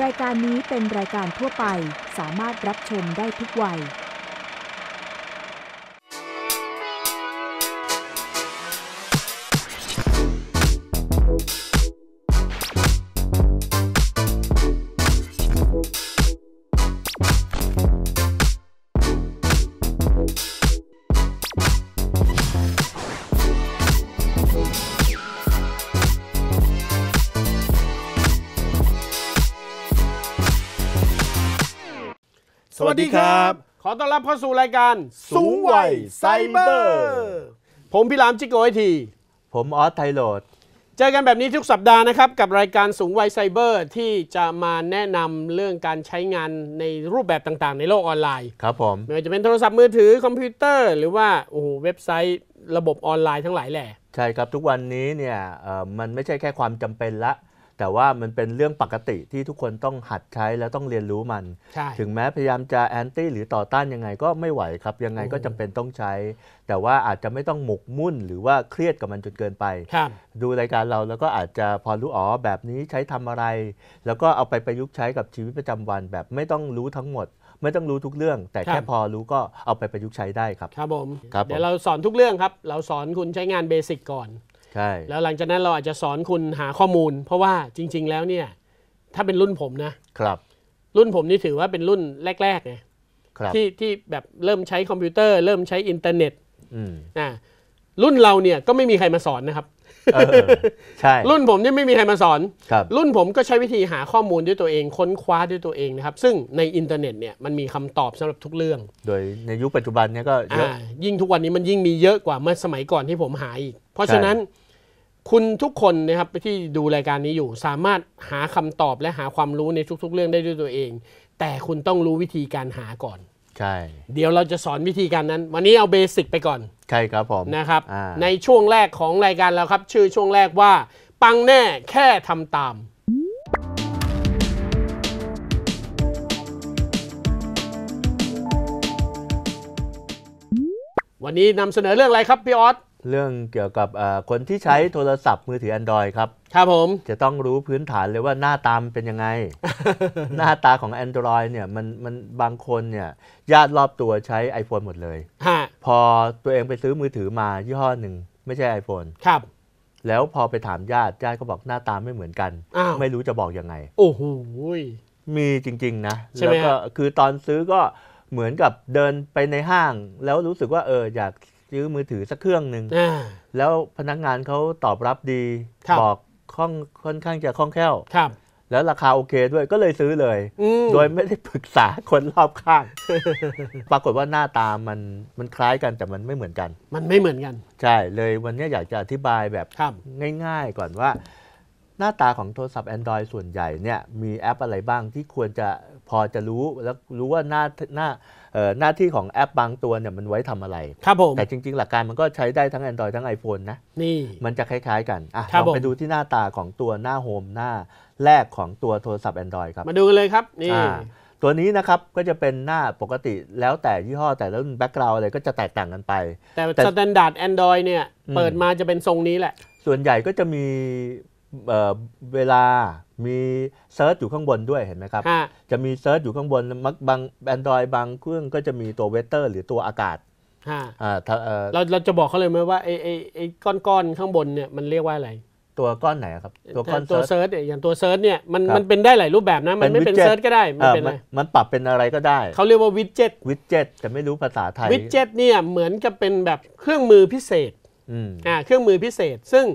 รายการนี้เป็นรายการทั่วไปสามารถรับชมได้ทุกวัยอต้อนรับเข้าสู่รายการสูงวัยไซเบอร์ ผมพี่ลามจิโกไอที ผมออสไทโรดเจอกันแบบนี้ทุกสัปดาห์นะครับกับรายการสูงวัยไซเบอร์ที่จะมาแนะนำเรื่องการใช้งานในรูปแบบต่างๆในโลกออนไลน์ ครับผม ไม่ว่าจะเป็นโทรศัพท์มือถือคอมพิวเตอร์หรือว่าโอ้โหเว็บไซต์ ระบบออนไลน์ทั้งหลายแหล่ใช่ครับทุกวันนี้เนี่ยมันไม่ใช่แค่ความจำเป็นละแต่ว่ามันเป็นเรื่องปกติที่ทุกคนต้องหัดใช้แล้วต้องเรียนรู้มัน ถึงแม้พยายามจะแอนตี้หรือต่อต้านยังไงก็ไม่ไหวครับ ยังไงก็จำเป็นต้องใช้ แต่ว่าอาจจะไม่ต้องหมกมุ่นหรือว่าเครียดกับมันจนเกินไป ดูรายการเราแล้วก็อาจจะพอรู้อ๋อแบบนี้ใช้ทำอะไร แล้วก็เอาไปประยุกต์ใช้กับชีวิตประจำวัน แบบไม่ต้องรู้ทั้งหมด ไม่ต้องรู้ทุกเรื่อง แต่แค่พอรู้ก็เอาไปประยุกต์ใช้ได้ครับ ครับผมเดี๋ยวเราสอนทุกเรื่องครับ เราสอนคุณใช้งานเบสิก ก่อนใช่แล้วหลังจากนั้นเราอาจจะสอนคุณหาข้อมูล เพราะว่าจริง ๆ แล้วเนี่ย ถ้าเป็นรุ่นผมนะ ครับ รุ่นผมนี่ถือว่าเป็นรุ่นแรกๆไงที่ที่แบบเริ่มใช้คอมพิวเตอร์ เริ่มใช้อินเทอร์เน็ตอ่ารุ่นเราเนี่ยก็ไม่มีใครมาสอนนะครับใช่รุ่นผมนี่ไม่มีใครมาสอนครับรุ่นผมก็ใช้วิธีหาข้อมูลด้วยตัวเองค้นคว้าด้วยตัวเองนะครับซึ่งในอินเทอร์เน็ตเนี่ยมันมีคำตอบสำหรับทุกเรื่อง โดยในยุคปัจจุบันเนี่ยก็เยอะยิ่งทุกวันนี้มันยิ่งมีเยอะกว่าเมื่อสมัยก่อนที่ผมหาอีกเพราะฉะนั้นคุณทุกคนนะครับที่ดูรายการนี้อยู่ สามารถหาคำตอบและหาความรู้ในทุก ๆ เรื่องได้ด้วยตัวเอง แต่คุณต้องรู้วิธีการหาก่อน ใช่ เดี๋ยวเราจะสอนวิธีการนั้น วันนี้เอาเบสิกไปก่อน ใช่ครับ ผมนะครับ ในช่วงแรกของรายการเราครับ ชื่อช่วงแรกว่าปังแน่แค่ทำตาม วันนี้นำเสนอเรื่องอะไรครับพี่ออสเรื่องเกี่ยวกับคนที่ใช้โทรศัพท์มือถือ Android ครับ ครับผม จะต้องรู้พื้นฐานเลยว่าหน้าตามเป็นยังไง หน้าตาของ Android เนี่ยมันมันบางคนเนี่ย ญาติรอบตัวใช้ iPhone หมดเลย พอตัวเองไปซื้อมือถือมายี่ห้อหนึ่งไม่ใช่ iPhone ครับ แล้วพอไปถามญาติญาติก็บอกหน้าตาไม่เหมือนกัน ไม่รู้จะบอกยังไง โอ้โห มีจริง ๆ นะแล้วก็คือตอนซื้อก็เหมือนกับเดินไปในห้าง แล้วรู้สึกว่าเอออยากซื้อมือถือสักเครื่องหนึ่งแล้วพนักงานเขาตอบรับดี บอกค่องค่อนข้างจะคล่องแคล่วครับแล้วราคาโอเคด้วยก็เลยซื้อเลย โดยไม่ได้ปรึกษาคนรอบข้าง ปรากฏว่าหน้าตามันมันคล้ายกันแต่มันไม่เหมือนกัน มันไม่เหมือนกัน ใช่เลยวันนี้อยากจะอธิบายแบบบง่ายๆก่อนว่า หน้าตาของโทรศัพท์ Android ส่วนใหญ่เนี่ยมีแอปอะไรบ้างที่ควรจะพอจะรู้แล้วรู้ว่าหน้าหน้าหน้าที่ของแอปบางตัวเนี่ยมันไว้ทำอะไรครับผมแต่จริงๆ หลักการมันก็ใช้ได้ทั้ง Android ทั้ง iPhone นะ นี่มันจะคล้ายๆกัน อ่ะเราไปดูที่หน้าตาของตัวหน้าโฮมหน้าแรกของตัวโทรศัพท์ Android ครับ มาดูกันเลยครับ นี่ ตัวนี้นะครับก็จะเป็นหน้าปกติแล้วแต่ยี่ห้อแต่แล้วแบ็กกราวอะไรก็จะแตกต่างกันไป แต่สแตนดาร์ดแอนดรอยเนี่ยเปิดมาจะเป็นทรงนี้แหละ ส่วนใหญ่ก็จะมีเวลามีเซิร์ชอยู่ข้างบนด้วยเห็นไหมครับ จะมีเซิร์ชอยู่ข้างบนมักบางแอนดรอยบางเครื่องก็จะมีตัวเวเตอร์หรือตัวอากาศเราเราจะบอกเขาเลยไหมว่าไอ้ไอ้ไอ้ก้อนก้อนข้างบนเนี่ยมันเรียกว่าอะไร ตัวก้อนไหนครับ ตัวก้อนตัวเซิร์ชอย่างตัวเซิร์ชเนี่ยมันมันเป็นได้หลายรูปแบบนะ มันไม่เป็นเซิร์ชก็ได้มันเป็นอะไรมันปรับเป็นอะไรก็ได้ เขาเรียกว่าวิดเจ็ตวิดเจ็ตแต่ไม่รู้ภาษาไทย วิดเจ็ตเนี่ยเหมือนกับเป็นแบบเครื่องมือพิเศษอ่าเครื่องมือพิเศษซึ่ง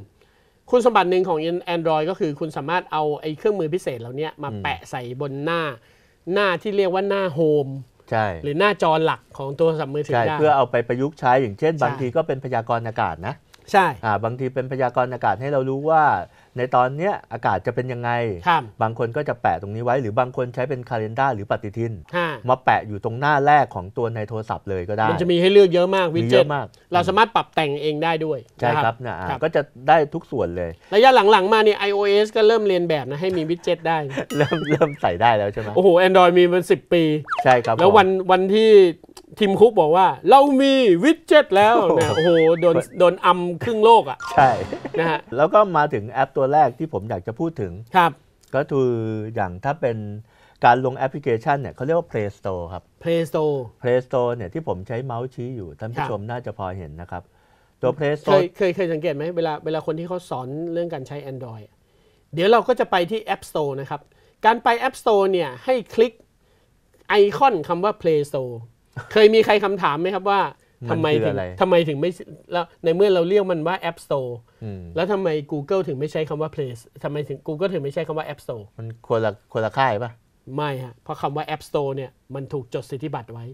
คุณสมบัติหนึ่งของ Android ก็คือคุณสามารถเอาไอ้เครื่องมือพิเศษเหล่านี้มาแปะใส่บนหน้า หน้าที่เรียกว่าหน้าโฮมใช่หรือหน้าจอหลักของตัวสัมมือถือได้เพื่อเอาไปประยุกต์ใช้อย่างเช่น บางทีก็เป็นพยากรณ์อากาศนะใช่บางทีเป็นพยากรณ์อากาศให้เรารู้ว่าในตอนนี้อากาศจะเป็นยังไงครับบางคนก็จะแปะตรงนี้ไว้ หรือบางคนใช้เป็นคาล endar หรือปฏิทิน มาแปะอยู่ตรงหน้าแรกของตัวในโทรศัพท์เลยก็ได้ มันจะมีให้เลือกเยอะมากวิดเจ็ตอมาก เราสามารถปรับแต่งเองได้ด้วยใช่ครับนะบก็จะได้ทุกส่วนเลย ระยะหลังๆมาเนี่ย iOS ก็เริ่มเรียนแบบนะให้มีวิดเจ็ตได้เริ่มเริ่มใส่ได้แล้วใช่ไหมโอ้โห Android มีมันิบปีใช่ครับแล้ววันวันที่ทีมคุกบอกว่า เรามีวิดเจ็ตแล้วนะโอ้โหโดนโดนอำครึ่งโลกอ่ะใช่นะฮะแล้วก็มาถึงแอปตัวแรกที่ผมอยากจะพูดถึงครับ ก็คืออย่างถ้าเป็นการลงแอปพลิเคชันเนี่ยเขาเรียกว่า Play Store ครับ Play Store Play Store เนี่ยที่ผมใช้เมาส์ชี้อยู่ ท่านผู้ชมน่าจะพอเห็นนะครับ ตัว Play Store เคยเคยเคยสังเกตไหมเวลาเวลาคนที่เขาสอนเรื่องการใช้ Android เดี๋ยวเราก็จะไปที่ App Store นะครับ การไป App Store เนี่ยให้คลิกไอคอนคำว่า Play Store เคยมีใครคำถามไหมครับว่าทำไมถึงทำไมถึงไม่แล้วในเมื่อเราเรียกมันว่า App Store แล้วทำไม Google ถึงไม่ใช้คำว่า Play ทำไมถึง Google ถึงไม่ใช้คำว่า App Store มันควรละควรละค่ายปะไม่ฮะเพราะคำว่า App Store เนี่ยมันถูกจดสิทธิบัตรไว้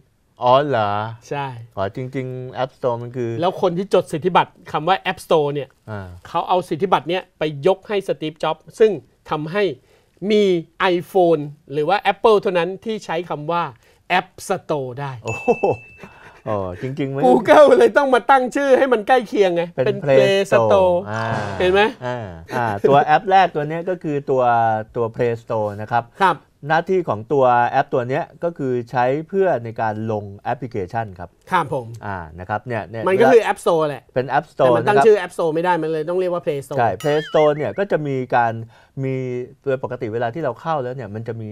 อ๋อเหรอใช่อ๋อจริงๆ App Store มันคือ แล้วคนที่จดสิทธิบัตรคำว่า App Store เนี่ยเขาเอาสิทธิบัตรเนี่ยไปยกให้สตีฟจ็อบซึ่งทำให้มี iPhone หรือว่า Apple เท่านั้นที่ใช้คำว่า App Store ได้ โอ้อ๋จริงๆกูเก l e เลยต้องมาตั้งชื่อให้มันใกล้เคียงไงเป็น Play Store เห็นไหมตัวแอปแรกตัวนี้ก็คือตัวตัว Play Store นะครับครับหน้าที่ของตัวแอป ตัวนี้ก็คือใช้เพื่อในการลงแอปพลิเคชันครับค้ามผมอ่านะครับเนี่ยเนี่ยมันก็คือแอปสโตรแหละเป็นแอปสโตรแต่มันตั้งชื่อแอปสโตรไม่ได้มันเลยต้องเรียกว่า Play Store ใช่ Play Store เนี่ยก็จะมีการมีโดยปกติเวลาที่เราเข้าแล้วเนี่ยมันจะมี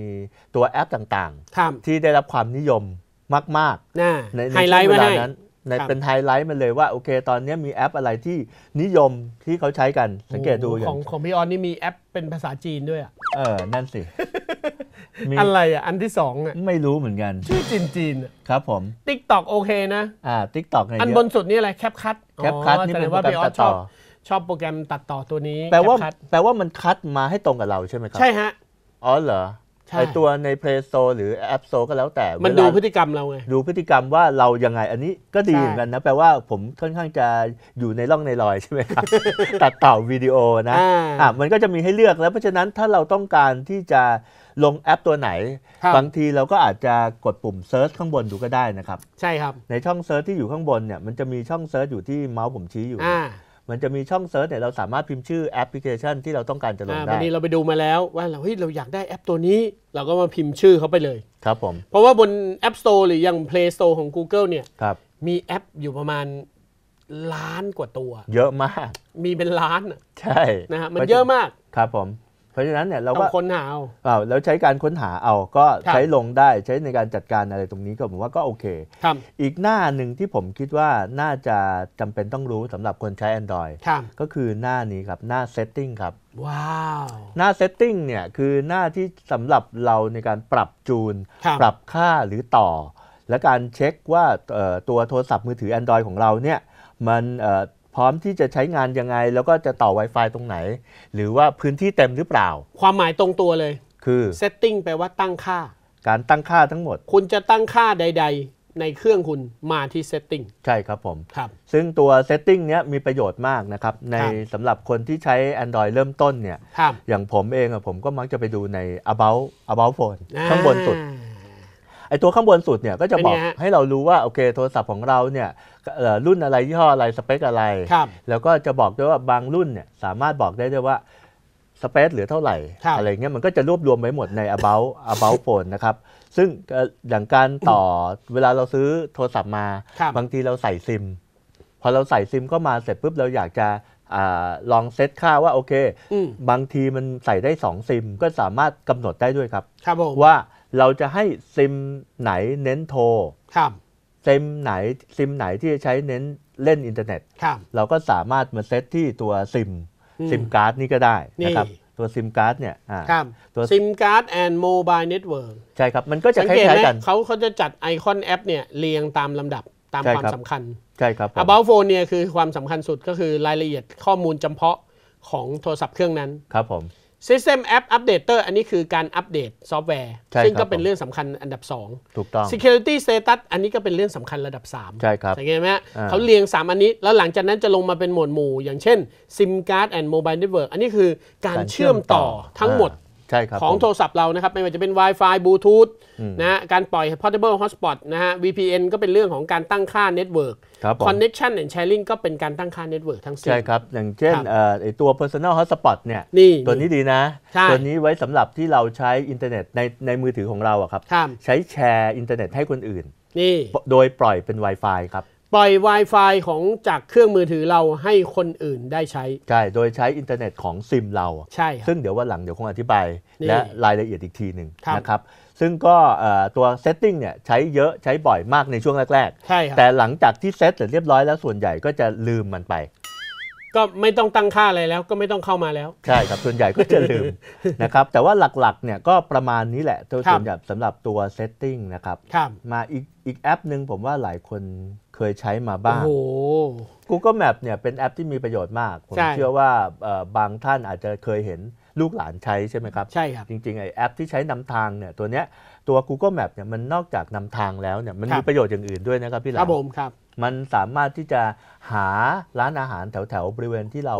ตัวแอปต่างๆที่ได้รับความนิยมมากๆในในช่วงเวลานั้นในเป็นไฮไลท์มันเลยว่าโอเค ตอนนี้มีแอปอะไรที่นิยมที่เขาใช้กัน สังเกตดูอย่างของของพี่ออนนี่มีแอป เป็นภาษาจีนด้วยอ่ะเออนั่นสิอะไรอ่ะอันที่สองอ่ะไม่รู้เหมือนกันชื่อจีนจีนครับ ผมติ๊กตอกโอเคนะอ่าติ๊กตอกอันบนสุดนี่อะไรแคปคัตแคปคัตนี่เป็นโปรแกรมตัดต่อชอบโปรแกรมตัดต่อตัวนี้แปลว่าแปลว่ามันคัดมาให้ตรงกับเราใช่ไหมครับใช่ฮะอ๋อเหรอไอตัวใน Play Store หรือ App Store ก็แล้วแต่ มันดูพฤติกรรมเราไงดูพฤติกรรมว่าเรายังไงอันนี้ก็ดีเหมือนกันนะ แปลว่าผมค่อนข้างจะอยู่ในร่องในรอยใช่ไหมครับ ตัดต่อวิดีโอนะอ่ามันก็จะมีให้เลือกแล้วเพราะฉะนั้นถ้าเราต้องการที่จะลงแอปตัวไหน บางทีเราก็อาจจะกดปุ่มเซิร์ชข้างบนดูก็ได้นะครับ ใช่ครับในช่องเซิร์ชที่อยู่ข้างบนเนี่ยมันจะมีช่องเซิร์ชอยู่ที่เมาส์ผมชี้อยู่มันจะมีช่องเซิร์ชเนี่ยเราสามารถพิมพ์ชื่อแอปพลิเคชันที่เราต้องการจะลงได้วันนี้เราไปดูมาแล้วว่าเราเฮ้ยเราอยากได้แอปตัวนี้ เราก็มาพิมพ์ชื่อเขาไปเลย ครับผม เพราะว่าบน App Store หรือยัง Play Store ของ Google เนี่ยมีแอปอยู่ประมาณล้านกว่าตัว เยอะมาก มีเป็นล้าน ใช่ นะฮะ มันเยอะมาก ครับผมเพราะฉะนั้นเนี่ยเราก็ค้นหาเอาแล้วใช้การค้นหาเอาก็ใช้ลงได้ใช้ในการจัดการอะไรตรงนี้ก็ผมว่าก็โอเค อีกหน้าหนึ่งที่ผมคิดว่าน่าจะจำเป็นต้องรู้สำหรับคนใช้ Android ก็คือหน้านี้ครับ หน้า Setting ครับว้าว หน้า Setting เนี่ย คือหน้าที่สำหรับเราในการปรับจูน ปรับค่าหรือต่อ และการเช็คว่าตัวโทรศัพท์มือถือ Android ของเราเนี่ยมันพร้อมที่จะใช้งานยังไง แล้วก็จะต่อ Wi-Fi ตรงไหน หรือว่าพื้นที่เต็มหรือเปล่า ความหมายตรงตัวเลยคือเซตติ้งแปลว่าตั้งค่า การตั้งค่าทั้งหมด คุณจะตั้งค่าใด ๆ ในเครื่องคุณมาที่เซตติ้งใช่ครับผมครับ ซึ่งตัวเซตติ้งเนี้ยมีประโยชน์มากนะครับ ในสำหรับคนที่ใช้ Android เริ่มต้นเนี่ยอย่างผมเองอะผมก็มักจะไปดูใน about about phone ข้างบนสุดไอตัวข้างบนสุดเนี่ยก็จะบอกให้เรารู้ว่าโอเค โทรศัพท์ของเราเนี่ยรุ่นอะไรยี่ห้ออะไรสเปคอะไร แล้วก็จะบอกด้วยว่าบางรุ่นเนี่ยสามารถบอกได้ด้วยว่า สเปซเหลือเท่าไหร่อะไรเงี้ยมันก็จะรวบรวมไว้หมดใน about about phone นะครับซึ่งอย่างการต่อเวลาเราซื้อโทรศัพท์มา บางทีเราใส่ซิม พอเราใส่ซิมก็มาเสร็จปุ๊บเราอยากจะอลองเซตค่าว่าโอเค บางทีมันใส่ได้2ซิมก็สามารถกำหนดได้ด้วยครับรบว่าเราจะให้ซิมไหนเน้นโทรครับซิมไหนซิมไหนที่จะใช้เน้นเล่นอินเทอร์เน็ตครับเราก็สามารถมาเซตที่ตัวซิม ซิมการ์ดนี่ก็ได้นะครับตัวซิมการ์ดเนี่ยครับตัวซิมการ์ดแอนด์โมบายเน็ตเวิร์กใช่ครับ มันก็จะคล้ายๆกันเขาเขาจะจัดไอคอนแอปเนี่ยเรียงตามลำดับตามความสำคัญ ใช่ครับ About Phone เนี่ยคือความสำคัญสุดก็คือรายละเอียดข้อมูลจำเพาะของโทรศัพท์เครื่องนั้นครับผม System App Updater อันนี้คือการอัปเดตซอฟต์แวร์ใช่ซึ่งก็เป็นเรื่องสำคัญอันดับ 2 ถูกต้อง Security Status อันนี้ก็เป็นเรื่องสำคัญระดับ 3 ใช่ครับสังเกตไหมฮะเขาเรียง 3 อันนี้ แล้วหลังจากนั้นจะลงมาเป็นหมวดหมู่ อย่างเช่น SIM Card and Mobile Network อันนี้คือการเชื่อมต่อทั้งหมดของโทรศัพท์เรานะครับไม่ว่าจะเป็น Wi-Fi บลูทูธนะฮะการปล่อย Portable Hotspot นะฮะ VPN ก็เป็นเรื่องของการตั้งค่า Network Connection and Sharing ก็เป็นการตั้งค่า Network ทั้งสิ้นใช่ครับ อย่างเช่นไอตัว Personal Hotspot เนี่ยตัวนี้ดีนะ ตัวนี้ไว้สำหรับที่เราใช้อินเทอร์เน็ตในในมือถือของเราอะครับใช้แชร์อินเทอร์เน็ตให้คนอื่นนี่โดยปล่อยเป็น Wi-Fi ครับปล่อย Wi-Fi ของจากเครื่องมือถือเราให้คนอื่นได้ใช้ ใช่ โดยใช้อินเทอร์เน็ตของซิมเราใช่ซึ่งเดี๋ยววันหลังเดี๋ยวคงอธิบายนี่และรายละเอียดอีกทีหนึ่งนะครับ ซึ่งก็ตัวเซตติ้งเนี่ยใช้เยอะใช้บ่อยมากในช่วงแรกใช่ๆแต่หลังจากที่เซตเสร็จเรียบร้อยแล้วส่วนใหญ่ก็จะลืมมันไปก็ไม่ต้องตั้งค่าอะไรแล้วก็ไม่ต้องเข้ามาแล้วใช่ครับส่วนใหญ่ก็จะลืมนะครับแต่ว่าหลักๆเนี่ยก็ประมาณนี้แหละตัวส่วนใหญ่สำหรับตัวเซตติ้งนะครับ มาอีกอีกแอปหนึ่งผมว่าหลายคนเคยใช้มาบ้าง Google Map เนี่ยเป็นแอปที่มีประโยชน์มาก ผมเชื่อว่าบางท่านอาจจะเคยเห็นลูกหลานใช้ใช่ไหมครับใช่ครับ จริงๆไอแอปที่ใช้นำทางเนี่ยตัวเนี้ยตัว Google Map เนี่ยมันนอกจากนำทางแล้วเนี่ยมันมีประโยชน์อย่างอื่นด้วยนะครับพี่หลานครับผมครับมันสามารถที่จะหาร้านอาหารแถวแถวบริเวณที่เรา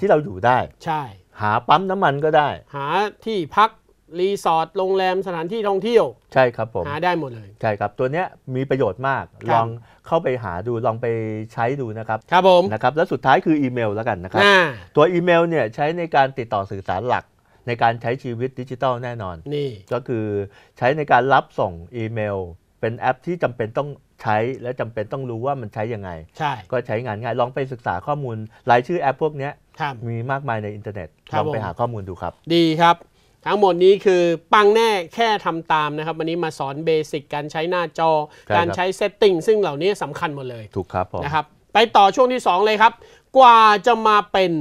ที่เราอยู่ได้ ใช่ หาปั๊มน้ำมันก็ได้ หาที่พัก รีสอร์ทโรงแรมสถานที่ท่องเที่ยวใช่ครับผม หาได้หมดเลย ใช่ครับตัวเนี้ยมีประโยชน์มากลองเข้าไปหาดูลองไปใช้ดูนะครับ ครับผมนะครับแล้วสุดท้ายคืออีเมลแล้วกันนะครับตัวอีเมลเนี่ยใช้ในการติดต่อสื่อสารหลัก ในการใช้ชีวิตดิจิทัลแน่นอน นี่ก็คือใช้ในการรับส่งอีเมล เป็นแอปที่จำเป็นต้องใช้และจำเป็นต้องรู้ว่ามันใช้ยังไง ใช่ ก็ใช้งานง่าย ลองไปศึกษาข้อมูลรายชื่อแอปพวกนี้มีมากมายในอินเทอร์เน็ต ลองไปหาข้อมูลดูครับ ดีครับ ทั้งหมดนี้คือปังแน่แค่ทำตามนะครับ วันนี้มาสอนเบสิกการใช้หน้าจอ การใช้เซตติ้งซึ่งเหล่านี้สำคัญหมดเลย ถูกครับนะครับ ไปต่อช่วงที่ 2 เลยครับกว่าจะมาเป็น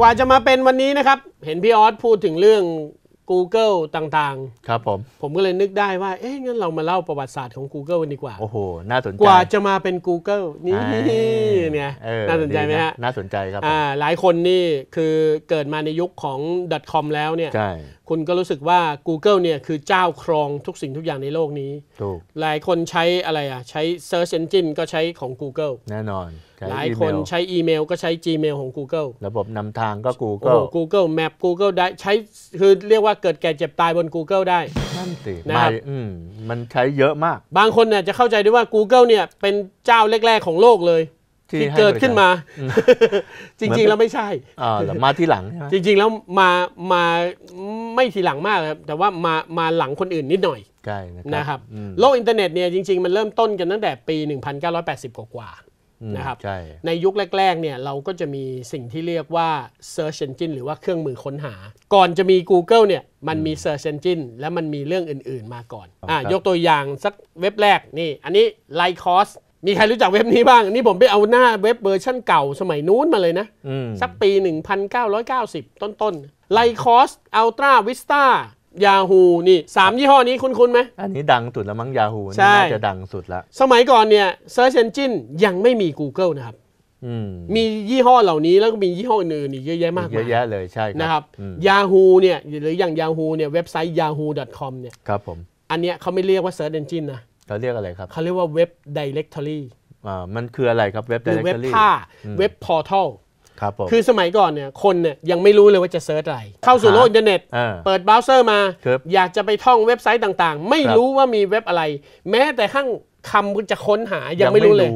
กว่าจะมาเป็นวันนี้นะครับ เห็นพี่ออสพูดถึงเรื่อง Google ต่างๆ ครับผม ผมก็เลยนึกได้ว่า เอ๊ะ งั้นเรามาเล่าประวัติศาสตร์ของ Google กันดีกว่า โอ้โหน่าสนใจ กว่าจะมาเป็น Google นี่เนี่ยน่าสนใจไหมฮะน่าสนใจครับอ่าหลายคนนี่คือเกิดมาในยุคของ .com แล้วเนี่ยใช่คุณก็รู้สึกว่า Google เนี่ย คือเจ้าครองทุกสิ่งทุกอย่างในโลกนี้ หลายคนใช้อะไรอ่ะ ใช้ Search Engine ก็ใช้ของ Google แน่นอน หลายคนใช้อีเมลก็ใช้ Gmail ของ Google ระบบนำทางก็ Google Google Map Google ได้ใช้คือเรียกว่าเกิดแก่เจ็บตายบน Google ได้ นั่นสินะครับไม่อืมมันใช้เยอะมาก บางคนเนี่ย จะเข้าใจได้ว่า Google เนี่ย เป็นเจ้าแรกๆของโลกเลยที่เกิดขึ้นมา จริง ๆ แล้วไม่ใช่อมาที่หลัง จริง ๆ แล้วมามาไม่ทีหลังมากครับแต่ว่ามามาหลังคนอื่นนิดหน่อยใช่นะครับโลกอินเทอร์เน็ตเนี่ยจริง ๆมันเริ่มต้นกันตั้งแต่ปี 1980 กว่านะครับใในยุคแรกๆเนี่ยเราก็จะมีสิ่งที่เรียกว่า Search Engine หรือว่าเครื่องมือค้นหา ก่อนจะมี Google เนี่ยมันมี Search Engine และมันมีเรื่องอื่นๆมาก่อนอ่ายกตัวอย่างสักเว็บแรกนี่อันนี้ไลคอสมีใครรู้จักเว็บนี้บ้างนี่ผมไปเอาหน้าเว็บเวอร์ชั่นเก่าสมัยนู้นมาเลยนะสักปี 1990 ต้นๆไลคอสอัลตราวิสตายาฮูนี่สามยี่ห้อนี้คุ้นๆไหมอันนี้ดังสุดแล้วมั้งยาฮูน่น่าจะดังสุดละสมัยก่อนเนี่ย Search Engine ยังไม่มี Google นะครับมียี่ห้อเหล่านี้ แล้วก็มียี่ห้ออื่นๆอีกเยอะแยะมากมายเยอะแยะเลยใช่นะครับยาฮูเนี่ยหรืออย่างยาฮูเนี่ยเว็บไซต์ yahoo.com เนี่ยครับผมอันเนี้ยเขาไม่เรียกว่า Search Engine นะเขาเรียกอะไรครับเขาเรียกว่าเว็บิเรกทอรี่อ่ามันคืออะไรครับเว็บดิเรเทอรี i r e เว็บทผ้าเว็บพอร์ทัลครับผมคือสมัยก่อนเนี่ยคนเนี่ยยังไม่รู้เลยว่าจะเซิร์ชอะไรเข้าสู่โลกอินเทอร์เน็ตเปิดเบราว์เซอร์มาอยากจะไปท่องเว็บไซต์ต่างๆ ไม่รู้ว่ามีเว็บอะไร แม้แต่ข้างคำจะค้นหายังไม่รู้เลย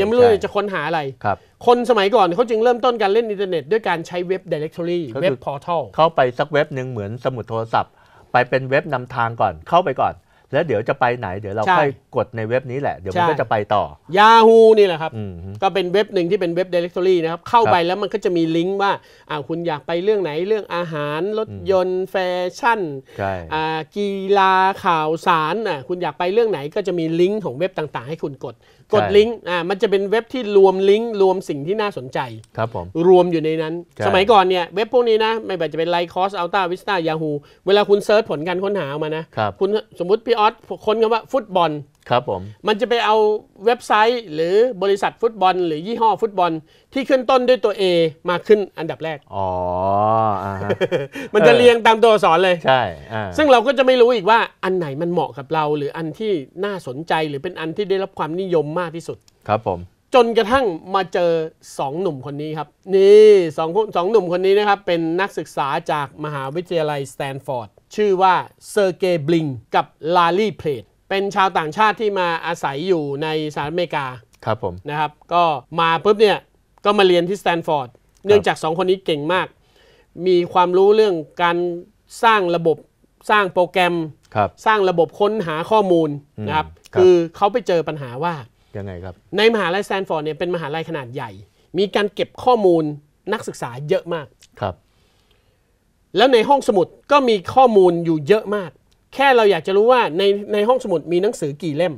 ยังไม่รู้ยจะค้นหาอะไรครับคนสมัยก่อนเขาจึงเริ่มต้นการเล่นอินเทอร์เน็ตด้วยการใช้เว็บดิเรกทอรีกเว็บพอร์ทัลเข้าไปสักเว็บหนึ่งเหมือนสมุดโทรศัพท์ ไปเป็นเว็บนำทางก่อนเข้าไปก่อนแล้วเดี๋ยวจะไปไหนเดี๋ยวเราค่อยกดในเว็บนี้แหละเดี๋ยวมันก็จะไปต่อ Yahoo นี่แหละครับก็เป็นเว็บหนึ่งที่เป็นเว็บ Directory นะครับเข้าไปแล้วมันก็จะมีลิงก์ว่าอ่าคุณอยากไปเรื่องไหนเรื่องอาหารรถยนต์แฟชั่นอ่ากีฬาข่าวสารอ่าคุณอยากไปเรื่องไหนก็จะมีลิงก์ของเว็บต่างๆให้คุณกดกดลิงก์อ่ามันจะเป็นเว็บที่รวมลิงก์รวมสิ่งที่น่าสนใจครับผมรวมอยู่ในนั้น สมัยก่อนเนี่ยเว็บพวกนี้นะไม่ว่าจะเป็นไลคอสอัลต้าวิสต้ายาฮูเวลาคุณเซิร์ชผลการค้นหามานะคุณสมมติพี่ออสค้นคำว่าฟุตบอลครับผม มันจะไปเอาเว็บไซต์ หรือบริษัทฟุตบอล หรือยี่ห้อฟุตบอล ที่ขึ้นต้นด้วยตัว A มาขึ้นอันดับแรก อ๋อมันจะเรียงตามตัวอักษรเลย ใช่ซึ่งเราก็จะไม่รู้อีกว่าอันไหนมันเหมาะกับเรา หรืออันที่น่าสนใจหรือเป็นอันที่ได้รับความนิยมมากที่สุดครับผมจนกระทั่งมาเจอ 2 หนุ่มคนนี้ครับ นี่สองสองหนุ่มคนนี้นะครับเป็นนักศึกษาจากมหาวิทยาลัยสแตนฟอร์ดชื่อว่าเซอร์เกย์บลิงกับลาลีเพลตเป็นชาวต่างชาติที่มาอาศัยอยู่ในสหรัฐอเมริกาครับผม นะครับ ก็มาปุ๊บเนี่ย ก็มาเรียนที่สแตนฟอร์ดเนื่องจาก 2 คนนี้เก่งมาก มีความรู้เรื่องการสร้างระบบสร้างโปรแกรมครับสร้างระบบค้นหาข้อมูลนะครับคือเขาไปเจอปัญหาว่ายังไงครับในมหาลัยแซนฟอร์ดเนี่ยเป็นมหาลัยขนาดใหญ่ มีการเก็บข้อมูลนักศึกษาเยอะมากครับ แล้วในห้องสมุดก็มีข้อมูลอยู่เยอะมาก แค่เราอยากจะรู้ว่าในในห้องสมุดมีหนังสือกี่เล่ม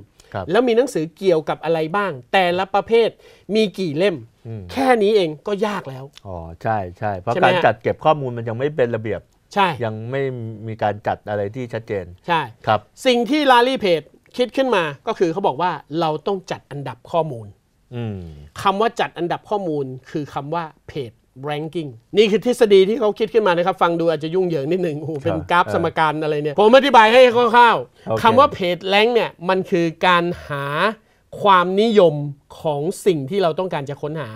แล้วมีหนังสือเกี่ยวกับอะไรบ้าง แต่ละประเภทมีกี่เล่ม แค่นี้เองก็ยากแล้วอ๋อใช่ใช่เพราะการจัดเก็บข้อมูลมันยังไม่เป็นระเบียบใช่ยังไม่มีการจัดอะไรที่ชัดเจน ใช่ครับสิ่งที่ลารีเพจคิดขึ้นมาก็คือเขาบอกว่าเราต้องจัดอันดับข้อมูลคำว่าจัดอันดับข้อมูลคือคำว่าเพจ ranking นี่คือทฤษฎีที่เขาคิดขึ้นมานะครับ ฟังดูอาจจะยุ่งเหยิงนิดหนึ่งโอ้โหเป็นกราฟสมการอะไรเนี่ย ผมอธิบายให้คร่าวๆคำว่าเพจแรงเนี่ย มันคือการหาความนิยมของสิ่งที่เราต้องการจะค้นหา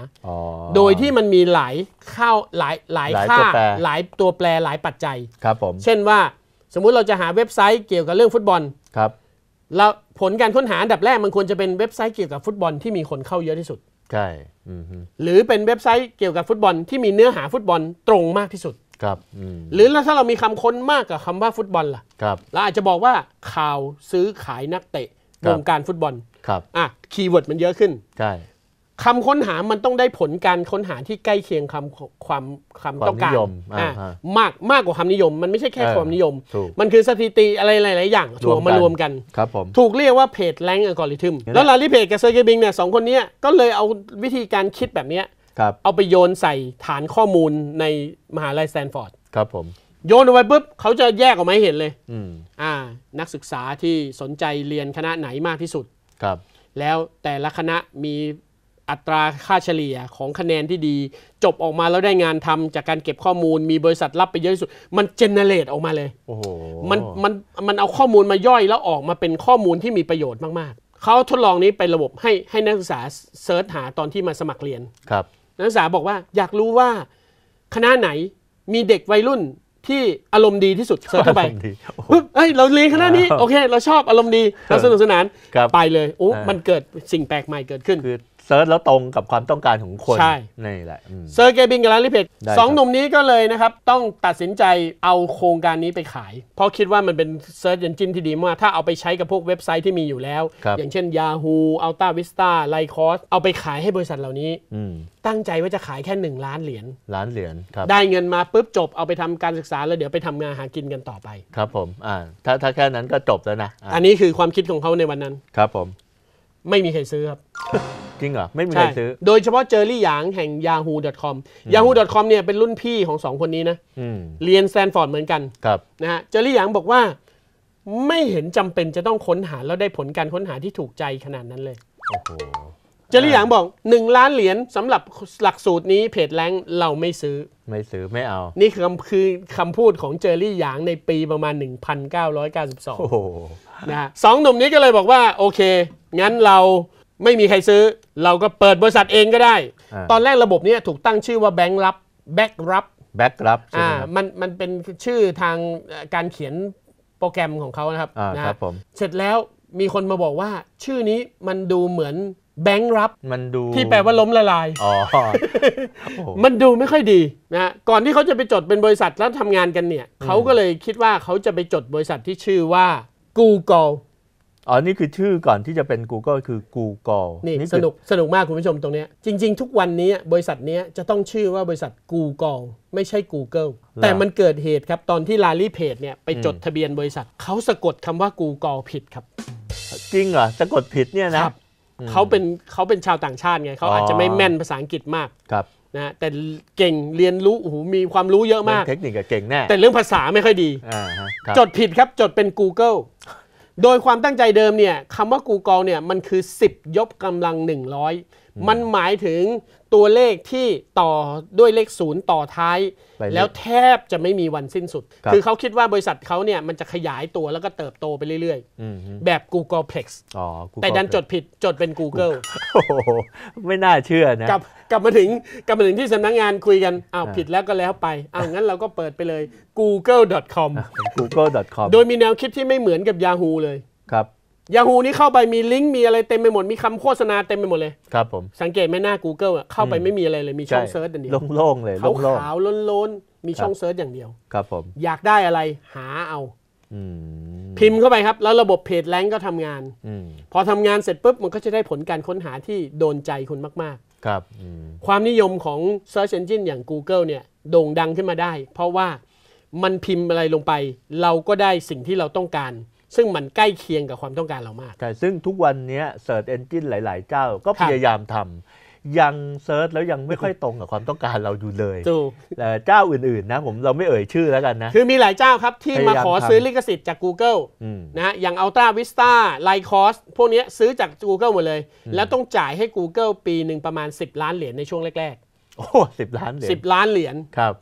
โดยที่มันมีหลายข้าวหลายหลายค่า หลายตัวแปรหลายปัจจัยครับผมเช่นว่าสมมุติเราจะหาเว็บไซต์เกี่ยวกับเรื่องฟุตบอลครับเราผลการค้นหาอันดับแรกมันควรจะเป็นเว็บไซต์เกี่ยวกับฟุตบอลที่มีคนเข้าเยอะที่สุด ใช่หรือเป็นเว็บไซต์เกี่ยวกับฟุตบอลที่มีเนื้อหาฟุตบอลตรงมากที่สุด ครับหรือแล้วถ้าเรามีคำค้นมากกว่าคำว่าฟุตบอลล่ะ ครับ เราอาจจะบอกว่าข่าวซื้อขายนักเตะวงการฟุตบอล ครับอ่ะคีย์เวิร์ดมันเยอะขึ้น ใช่คำค้นหา มันต้องได้ผลการค้นหาที่ใกล้เคียงคำความคำต้องการ มากมากกว่าความนิยม มันไม่ใช่แค่ความนิยม มันคือสถิติอะไรหลายๆอย่างถูกมารวมกันครับผมถูกเรียกว่าเพจแรงอัลกอริทึม แล้วลารีเพจกับเซอร์เกบิงเนี่ยสองคนนี้ ก็เลยเอาวิธีการคิดแบบนี้เอาไปโยนใส่ฐานข้อมูลใน มหาลัยสแตนฟอร์ด ครับผม โยนไว้ปุ๊บเขาจะแยกออกมาให้เห็นเลยอ่า นักศึกษาที่สนใจเรียนคณะไหนมากที่สุด ครับ แล้วแต่ละคณะมีอัตราค่าเฉลี่ยของคะแนนที่ดีจบออกมาแล้วได้งานทำจากการเก็บข้อมูลมีบริษัทรับไปเยอะที่สุด มันเจเนเรตออกมาเลยมันมันมันเอาข้อมูลมาย่อยแล้วออกมาเป็นข้อมูลที่มีประโยชน์มากๆ เขาทดลองนี้เป็นระบบให้ให้นักศึกษาเซิร์ชหาตอนที่มาสมัครเรียนครับนักศึกษาบอกว่าอยากรู้ว่า คณะไหนมีเด็กวัยรุ่นที่อารมณ์ดีที่สุดเซิร์ชเข้าไปปุ๊บเฮ้ยเราเรียนคณะนี้โอเคเราชอบอารมณ์ดีเราสนุกสนานไปเลยโอ้ มันเกิดสิ่งแปลกใหม่เกิดขึ้นเซิร์ชแล้วตรงกับความต้องการของคนใช่นี่แหละเซอร์เกบินกับลาลิเพกดสองหนุ่มนี้ก็เลยนะครับ ต้องตัดสินใจเอาโครงการนี้ไปขาย เพราะคิดว่ามันเป็นเซิร์ชยอนจินที่ดีมากถ้าเอาไปใช้กับพวกเว็บไซต์ที่มีอยู่แล้ว อย่างเช่น Yahoo Alta Vista l i c o s เอาไปขายให้บริษัทเหล่านี้อตั้งใจว่าจะขายแค่1ล้านเหรียญล้านเหรียญครับ ได้เงินมาปุ๊บจบเอาไปทำการศึกษาแล้วเดี๋ยวไปทำงานหากินกันต่อไป ครับผมอ่าถ้าถ้าแค่นั้นก็จบแล้วนะอะอันนี้คือความคิดของเขาในวันนั้นครับผมไม่มีใครซื้อครับจริงเหรอ ไม่มีใครซื้อ โดยเฉพาะเจอรี่หยางแห่ง yahoo.com yahoo.com เนี่ยเป็นรุ่นพี่ของสองคนนี้นะเรียนแซนฟอร์ดเหมือนกันนะฮะเจอรี่หยางบอกว่า ไม่เห็นจำเป็นจะต้องค้นหาแล้วได้ผลการค้นหาที่ถูกใจขนาดนั้นเลย โอ้โหเจอรี่หยางบอก 1 ล้านเหรียญสำหรับหลักสูตรนี้เพจแรงเราไม่ซื้อ ไม่ซื้อไม่เอา นี่คือคำคือคำพูดของเจอรี่หยางในปีประมาณ 1992โอ้องนะฮะสองหนุ่มนี้ก็เลยบอกว่า โอเค งั้นเราไม่มีใครซื้อเราก็เปิดบริษัทเองก็ได้อตอนแรกระบบนี้ถูกตั้งชื่อว่าแบงค์รับแบ็กรับแบ็กรับอ่ามันมันเป็นชื่อทางการเขียนโปรแกรมของเขานะครับอ่านะครับผมเสร็จแล้วมีคนมาบอกว่า ชื่อนี้มันดูเหมือนแบงค์รับมันดูที่แปลว่าล้มละลายอ๋อมันดูไม่ค่อยดีนะก่อนที่เขาจะไปจดเป็นบริษัทแล้วทำงานกันเนี่ยเขาก็เลยคิดว่าเขาจะไปจดบริษัทที่ชื่อว่า Google อ๋อนี่คือชื่อก่อนที่จะเป็น Google คือ Google นี่สนุกสนุกมากคุณผู้ชมตรงนี้จริง ๆทุกวันนี้บริษัทนี้จะต้องชื่อว่าบริษัท Google ไม่ใช่ Google แต่มันเกิดเหตุครับตอนที่ลารีเพจเนี่ยไปจดทะเบียนบริษัทเขาสะกดคำว่า Google ผิดครับ จริงเหรอสะกดผิดเนี่ยนะเขาเป็นเขาเป็นชาวต่างชาติไงเขาอาจจะไม่แม่นภาษาอังกฤษมากครับนะแต่เก่งเรียนรู้โอ้โหมีความรู้เยอะมากเทคนิคเก่งแน่ แต่เรื่องภาษาไม่ค่อยดี จดผิดครับจดเป็น Google โดยความตั้งใจเดิมเนี่ยคำว่า Google เนี่ยมันคือ 10ยกกำลัง 100 มันหมายถึงตัวเลขที่ต่อด้วยเลขศูนย์ต่อท้าย แล้วแทบจะไม่มีวันสิ้นสุด คือเขาคิดว่าบริษัทเขาเนี่ยมันจะขยายตัวแล้วก็เติบโตไปเรื่อยๆแบบ Googleplex แต่ดันจดผิดจดเป็น Google ไม่น่าเชื่อนะกลับ กลับมาถึงกลับมาถึงที่สำนักงานคุยกันอ้าวผิดแล้วก็แล้วไปอ้าวงั้นเราก็เปิดไปเลย google.com google.com โดยมีแนวคิดที่ไม่เหมือนกับ Yahoo เลยครับยาฮูนี่เข้าไปมีลิงก์มีอะไรเต็มไปหมด มีคำโฆษณาเต็มไปหมดเลย ครับผม สังเกตไหมหน้า Google อ่ะ เข้าไปไม่มีอะไรเลย มีช่องเซิร์ชอย่างเดียวโล่งๆเลยขาวโลๆล้นๆ มีช่องเซิร์ชอย่างเดียว ครับผม อยากได้อะไรหาเอาอพิมพ์เข้าไปครับ แล้วระบบเพจแรงก็ทำงานอพอทำงานเสร็จปุ๊บ มันก็จะได้ผลการค้นหาที่โดนใจคุณมากๆ ครับความนิยมของ Search Engine อย่าง Google เนี่ยโด่งดังขึ้นมาได้ เพราะว่ามันพิมพ์อะไรลงไป เราก็ได้สิ่งที่เราต้องการซึ่งมันใกล้เคียงกับความต้องการเรามากแต่ซึ่งทุกวันนี้เซิร์ชเอนจินหลาย ๆ เจ้าก็พยายามทำยังเซิร์ชแล้วยังไม่ค่อยตรงกับความต้องการเราอยู่เลยูแต่เจ้าอื่นๆนะผมเราไม่เอ่ยชื่อแล้วกันนะคือมีหลายเจ้าครับที่มาขอซื้อลิขสิทธิ์จาก Google นะอย่างอัลตราวิสตาไลคอสพวกนี้ซื้อจาก Google หมดเลย แล้วต้องจ่ายให้ Google ปีหนึ่งประมาณ 10 ล้านเหรียญในช่วงแรกๆโอ้สิบล้านเหรียญสิบล้านเหรียญครับ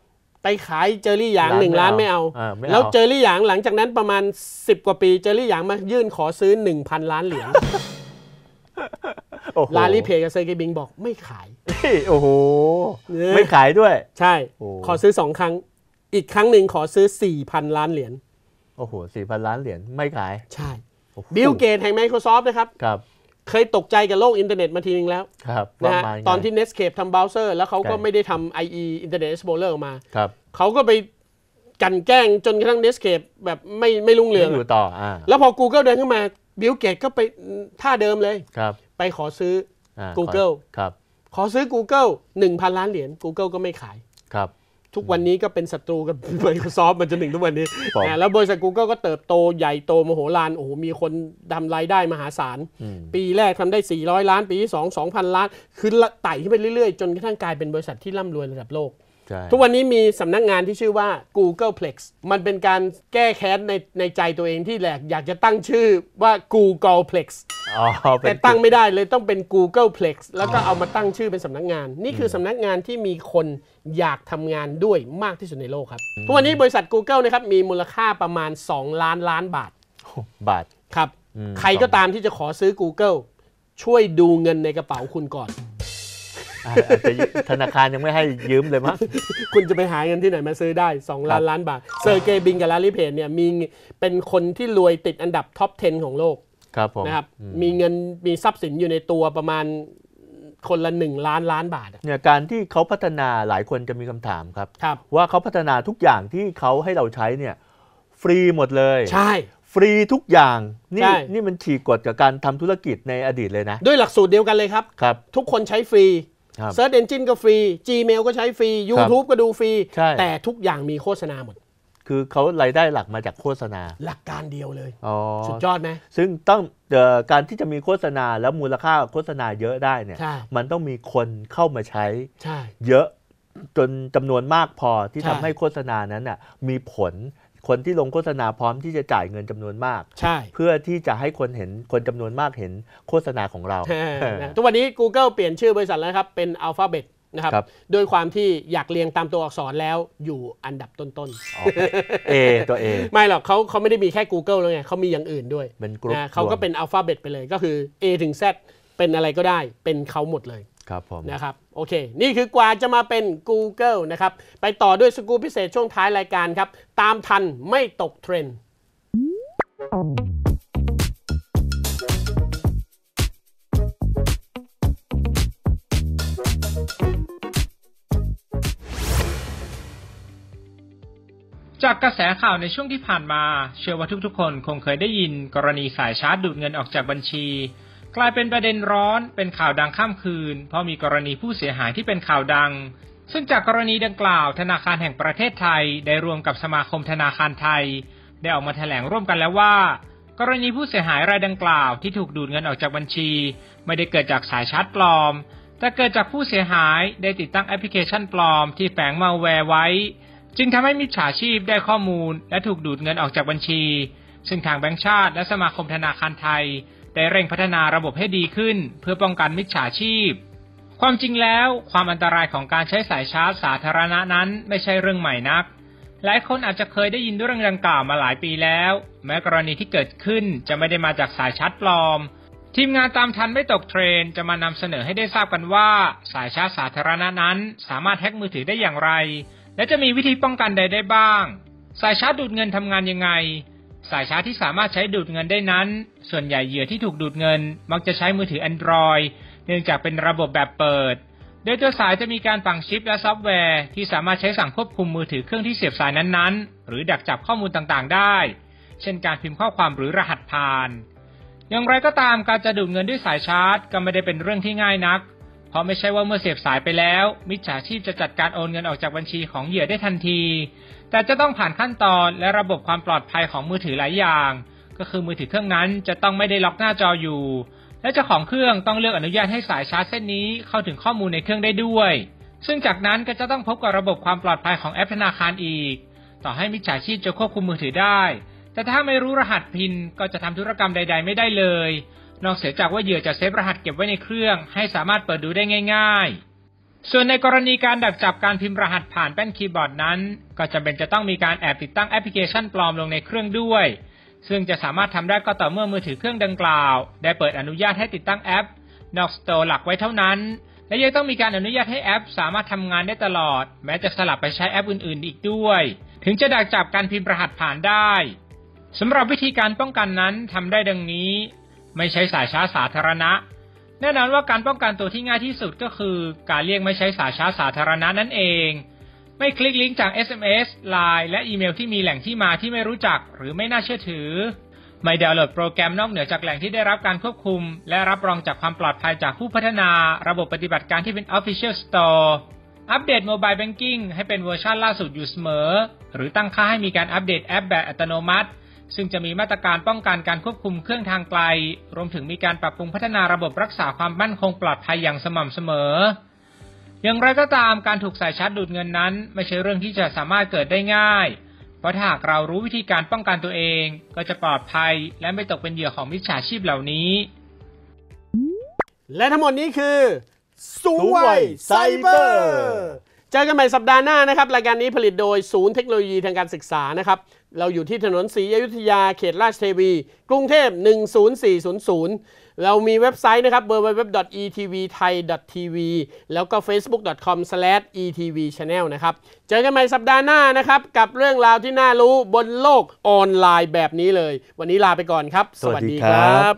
ไปขายเจอรี่หยางหนึ่งล้านไม่เอาแล้วเจอรี่หยาง หลังจากนั้นประมาณ10กว่าปีเจอรี่หยางมายื่นขอซื้อ1,000ล้านเหรียญลาลีเพกับเซกร์เกบิงบอก ไม่ขายโอ้โหไม่ขายด้วย ใช่ขอซื้อสองครั้ง อีกครั้งหนึ่งขอซื้อ4,000ล้านเหรียญโอ้โห4,000ล้านเหรียญไม่ขาย ใช่บิลเกตแห่ง Microsoft นะครับครับเคยตกใจกับโลกอินเทอร์เน็ตมาทีนึงแล้ว ครับนะฮะตอนที่ Netscape ทำเบราว์เซอร์แล้วเขาก็ไม่ได้ทำ IE Internet Explorer ออกมา เขาก็ไปกันแกล้งจนกระทั่ง Netscape แบบไม่ไม่รุ่งเรืองอยู่ต่ออแล้วพอ Google เดินขึ้นมาบิลเกตก็ไปท่าเดิมเลย ครับ ไปขอซื้อ Google ครับ ขอซื้อ Google 1,000 ล้านเหรียญ Google ก็ไม่ขาย ครับทุกวันนี้ก็เป็นศัตรูกับ Microsoft มันจะหนึ่งทุกวันนี้ แล้วบริษัท Google ก็เติบโตใหญ่โตมโหฬารโอ้โห มีคนดำรายได้มหาศาล ปีแรกทำได้ 400 ล้านปีที่2 2,000 ล้านคือไต่ขึ้นไปเรื่อย ๆ จนกระทั่งกลายเป็นบริษัทที่ร่ำรวยระดับโลก ทุกวันนี้มีสำนักงานที่ชื่อว่า Googleplex มันเป็นการแก้แค้นในในใจตัวเองที่แหลกอยากจะตั้งชื่อว่า Googleplex อ๋แต่ตั้งไม่ได้เลยต้องเป็น Googleplex แล้วก็เอามาตั้งชื่อเป็นสำนักงาน นี่คือสำนักงานที่มีคนอยากทำงานด้วยมากที่สุดในโลกครับ ทุกวันนี้บริษัท Google นะครับมีมูลค่าประมาณ 2 ล้านล้านบาท บาท ครับ ใครก็ตามที่จะขอซื้อ Google ช่วยดูเงินในกระเป๋าคุณก่อน ธนาคารยังไม่ให้ยืมเลยมั้ง คุณจะไปหาเงินที่ไหนมาซื้อได้ 2 ล้านล้านบาท เซอร์เกย์บิงกับลาลิเพนเนี่ยมีเป็นคนที่รวยติดอันดับท็อป 10 ของโลก ครับผมนะครับ มีเงินมีทรัพย์สินอยู่ในตัวประมาณคนละ 1 ล้าน ล้านบาทเนี่ยการที่เขาพัฒนาหลายคนจะมีคำถามครับครับ ว่าเขาพัฒนาทุกอย่างที่เขาให้เราใช้เนี่ยฟรีหมดเลย ใช่ ฟรีทุกอย่างนี่นี่มันฉีกกฎกับการทำธุรกิจในอดีตเลยนะ ด้วยหลักสูตรเดียวกันเลยครับครับทุกคนใช้ฟรีเซิร์ชเอนจินก็ฟรี Gmail ก็ใช้ฟรี YouTube ก็ดูฟรีใช่แต่ทุกอย่างมีโฆษณาหมดคือเขารายได้หลักมาจากโฆษณาหลักการเดียวเลยสุดยอดไหมซึ่งต้องออการที่จะมีโฆษณาแล้วมูลค่าโฆษณาเยอะได้เนี่ยมันต้องมีคนเข้ามาใช้ใเยอะจนจำนวนมากพอที่ทำให้โฆษณานั้นน่ะมีผลคนที่ลงโฆษณาพร้อมที่จะจ่ายเงินจำนวนมาก ใช่เพื่อที่จะให้คนเห็นคนจำนวนมากเห็นโฆษณาของเราทุกวันนี้ Google เปลี่ยนชื่อบริษัทแล้วครับเป็น Alphabet นะครับรบด้วยความที่อยากเรียงตามตัวอักษรแล้วอยู่อันดับต้นๆ๋เอตัวเอไม่หรอกเขาเขาไม่ได้มีแค่ Google แล้วไงเขามีอย่างอื่นด้วยเป็นกลุ่มนะเขาก็เป็นอัลฟาเบตไปเลยก็คือ A ถึง Z เป็นอะไรก็ได้เป็นเขาหมดเลยครับผมนะครับโอเค นี่คือกว่าจะมาเป็น Google นะครับ ไปต่อด้วยสกูพิเศษช่วงท้ายรายการครับตามทันไม่ตกเทรนด์จากกระแสข่าวในช่วงที่ผ่านมาเชื่อว่าทุกๆคนคงเคยได้ยินกรณีสายชาร์จดูดเงินออกจากบัญชี กลายเป็นประเด็นร้อนเป็นข่าวดังข้ามคืน เพราะมีกรณีผู้เสียหายที่เป็นข่าวดัง ซึ่งจากกรณีดังกล่าว ธนาคารแห่งประเทศไทยได้รวมกับสมาคมธนาคารไทยได้ออกมาแถลงร่วมกันแล้วว่า กรณีผู้เสียหายรายดังกล่าวที่ถูกดูดเงินออกจากบัญชี ไม่ได้เกิดจากสายชาร์จปลอม แต่เกิดจากผู้เสียหายได้ติดตั้งแอปพลิเคชันปลอม ที่แฝงมาแวร์ไว้จึงทำให้มิจฉาชีพได้ข้อมูล และถูกดูดเงินออกจากบัญชี ซึ่งทางแบงก์ชาติและสมาคมธนาคารไทยได้เร่งพัฒนาระบบให้ดีขึ้น เพื่อป้องกันมิจฉาชีพ ความจริงแล้ว ความอันตรายของการใช้สายชาร์จสาธารณะนั้นไม่ใช่เรื่องใหม่นัก หลายคนอาจจะเคยได้ยินเรื่องดังกล่าวมาหลายปีแล้ว แม้กรณีที่เกิดขึ้นจะไม่ได้มาจากสายชาร์จปลอม ทีมงานตามทันไม่ตกเทรนจะมานำเสนอให้ได้ทราบกันว่า สายชาร์จสาธารณะนั้นสามารถแฮ็กมือถือได้อย่างไรและจะมีวิธีป้องกันใดได้บ้าง สายชาร์จดูดเงินทำงานยังไง สายชาร์จที่สามารถใช้ดูดเงินได้นั้น ส่วนใหญ่เหยื่อที่ถูกดูดเงิน มักจะใช้มือถือ Android เนื่องจากเป็นระบบแบบเปิด โดยตัวสายจะมีการฝัง ชิปและซอฟต์แวร์ที่สามารถใช้สั่งควบคุมมือถือเครื่องที่เสียบสายนั้นๆ หรือดักจับข้อมูลต่างๆ ได้ เช่นการพิมพ์ข้อความหรือรหัสผ่าน อย่างไรก็ตามการจะดูดเงินด้วยสายชาร์จ ก็ไม่ได้เป็นเรื่องที่ง่ายนักพราะไม่ใช่ว่าเมื่อเสียบสายไปแล้ว มิจฉาชีพจะจัดการโอนเงินออกจากบัญชีของเหยื่อได้ทันที แต่จะต้องผ่านขั้นตอนและระบบความปลอดภัยของมือถือหลายอย่าง ก็คือมือถือเครื่องนั้นจะต้องไม่ได้ล็อกหน้าจออยู่ และเจ้าของเครื่องต้องเลือกอนุญาตให้สายชาร์จเส้นนี้เข้าถึงข้อมูลในเครื่องได้ด้วย ซึ่งจากนั้นก็จะต้องพบกับระบบความปลอดภัยของแอปธนาคารอีก ต่อให้มิจฉาชีพจะควบคุมมือถือได้ แต่ถ้าไม่รู้รหัสพินก็จะทำธุรกรรมใด ๆ ไม่ได้เลยนอกเสียจากว่าเหยื่อจะเซฟรหัสเก็บไว้ในเครื่องให้สามารถเปิดดูได้ง่ายๆ ส่วนในกรณีการดักจับการพิมพ์รหัสผ่านแป้นคีย์บอร์ดนั้น ก็จำเป็นจะต้องมีการแอบติดตั้งแอปพลิเคชันปลอมลงในเครื่องด้วย ซึ่งจะสามารถทำได้ก็ต่อเมื่อมือถือเครื่องดังกล่าวได้เปิดอนุญาตให้ติดตั้งแอปนอกสโตร์หลักไว้เท่านั้น และยังต้องมีการอนุญาตให้แอปสามารถทำงานได้ตลอดแม้จะสลับไปใช้แอปอื่นๆ อีกด้วย ถึงจะดักจับการพิมพ์รหัสผ่านได้สำหรับวิธีการป้องกันนั้นทำได้ดังนี้ไม่ใช้สายชาร์จสาธารณะ แน่นอนว่าการป้องกันตัวที่ง่ายที่สุดก็คือการเลี่ยงไม่ใช้สายชาร์จสาธารณะนั่นเอง ไม่คลิกลิงก์จาก SMS Line และอีเมลที่มีแหล่งที่มาที่ไม่รู้จักหรือไม่น่าเชื่อถือ ไม่ดาวน์โหลดโปรแกรมนอกเหนือจากแหล่งที่ได้รับการควบคุมและรับรองจากความปลอดภัยจากผู้พัฒนาระบบปฏิบัติการที่เป็น Official Store อัปเดตโมบายแบงกิ้งให้เป็นเวอร์ชันล่าสุดอยู่เสมอหรือตั้งค่าให้มีการอัปเดตแอปแบบอัตโนมัติซึ่งจะมีมาตรการป้องกันการควบคุมเครื่องทางไกล รวมถึงมีการปรับปรุงพัฒนาระบบรักษาความมั่นคงปลอดภัยอย่างสม่ำเสมอ อย่างไรก็ตามการถูกสายชาร์จดูดเงินนั้น ไม่ใช่เรื่องที่จะสามารถเกิดได้ง่าย เพราะถ้าหากเรารู้วิธีการป้องกันตัวเอง ก็จะปลอดภัยและไม่ตกเป็นเหยื่อของมิจฉาชีพเหล่านี้ และทั้งหมดนี้คือสวยไซเบอร์เจอกันใหม่สัปดาห์หน้านะครับรายการนี้ผลิตโดยศูนย์เทคโนโลยีทางการศึกษานะครับ เราอยู่ที่ถนนศรีอยุธยาเขตราชเทวี กรุงเทพ10400 เรามีเว็บไซต์นะครับ www.etvthai.tv แล้วก็ facebook.com/etvchannel นะครับเจอกันใหม่สัปดาห์หน้านะครับ กับเรื่องราวที่น่ารู้บนโลกออนไลน์แบบนี้เลย วันนี้ลาไปก่อนครับ สวัสดีครับ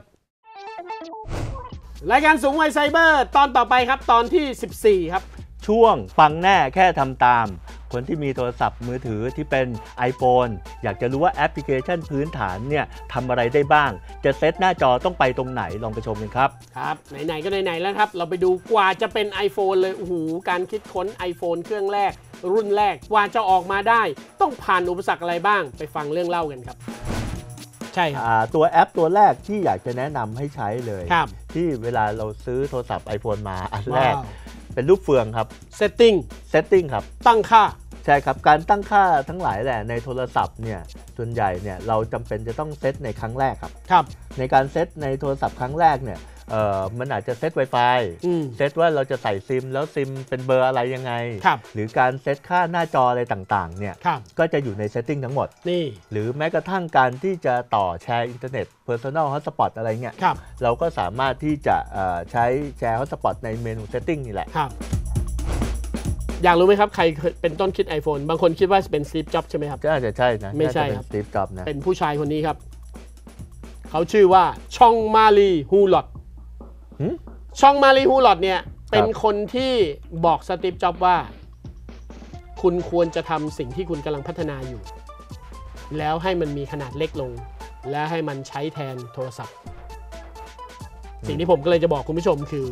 รายการสูงไวไซเบอร์ ตอนต่อไปครับตอนที่ 14 ครับช่วงฟังแน่แค่ทำตาม คนที่มีโทรศัพท์มือถือที่เป็น iPhone อยากจะรู้ว่าแอปพลิเคชันพื้นฐานเนี่ยทำอะไรได้บ้าง จะเซตหน้าจอต้องไปตรงไหนลองไปชมกันครับ ครับ ไหน ๆ ก็ไหนๆแล้วครับ เราไปดูกว่าจะเป็น iPhone เลยโอ้โหการคิดค้น iPhone เครื่องแรก รุ่นแรก กว่าจะออกมาได้ ต้องผ่านอุปสรรคอะไรบ้างไปฟังเรื่องเล่ากันครับใช่ครับตัวแอปตัวแรกที่อยากจะแนะนำให้ใช้เลย ที่เวลาเราซื้อโทรศัพท์ iPhone มาอันแรกเป็นรูปเฟืองครับ setting setting ครับ ตั้งค่า ใช่ครับ การตั้งค่าทั้งหลายแหละ ในโทรศัพท์เนี่ย ส่วนใหญ่เนี่ย เราจำเป็นจะต้องเซตในครั้งแรกครับ ครับ ในการเซตในโทรศัพท์ครั้งแรกเนี่ยมันอาจจะเซต Wi-Fi เซตว่าเราจะใส่ซิม แล้วซิมเป็นเบอร์อะไรยังไง หรือการเซตค่าหน้าจออะไรต่าง ๆ เนี่ยก็จะอยู่ในเซตติ้งทั้งหมดนี่ หรือแม้กระทั่งการที่จะต่อแชร์อินเทอร์เน็ต Personal Hotspot อะไรเงี้ยเราก็สามารถที่จะใช้แชร์ Hotspot ในเมนูเซตติ้งนี่แหละอยากรู้ไหมครับใครเป็นต้นคิด iPhone บางคนคิดว่าเป็นสตีฟจ็อบใช่ไหมครับก็อาจจะใช่นะไม่ใช่ครับสตีฟจ็อบนะเป็นผู้ชายคนนี้ครับเขาชื่อว่าชองมาลีฮูลอตชองมารีฮูลอดเนี่ยเป็นคนที่บอกสตีฟจ็อบว่า คุณควรจะทำสิ่งที่คุณกำลังพัฒนาอยู่ แล้วให้มันมีขนาดเล็กลง และให้มันใช้แทนโทรศัพท์ สิ่งที่ผมก็เลยจะบอกคุณผู้ชมคือ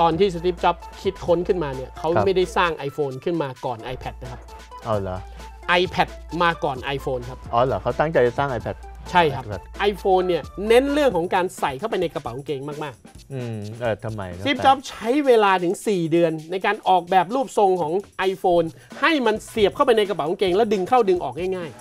ตอนที่สตีฟจ็อบคิดค้นขึ้นมาเนี่ย เขาไม่ได้สร้าง iPhone ขึ้นมาก่อน iPad นะครับ เอาเหรอ iPad มาก่อน iPhone ครับอ๋อเหรอ เขาตั้งใจจะสร้าง iPad ใช่ครับ iPhone เนี่ยเน้นเรื่องของการใส่เข้าไปในกระเป๋ากางเกงมากๆอืมเออทำไมซีฟจ็อบใช้เวลาถึง 4 เดือน ในการออกแบบรูปทรงของ iPhone ให้มันเสียบเข้าไปในกระเป๋ากางเกง แล้วดึงเข้าดึงออกง่ายๆ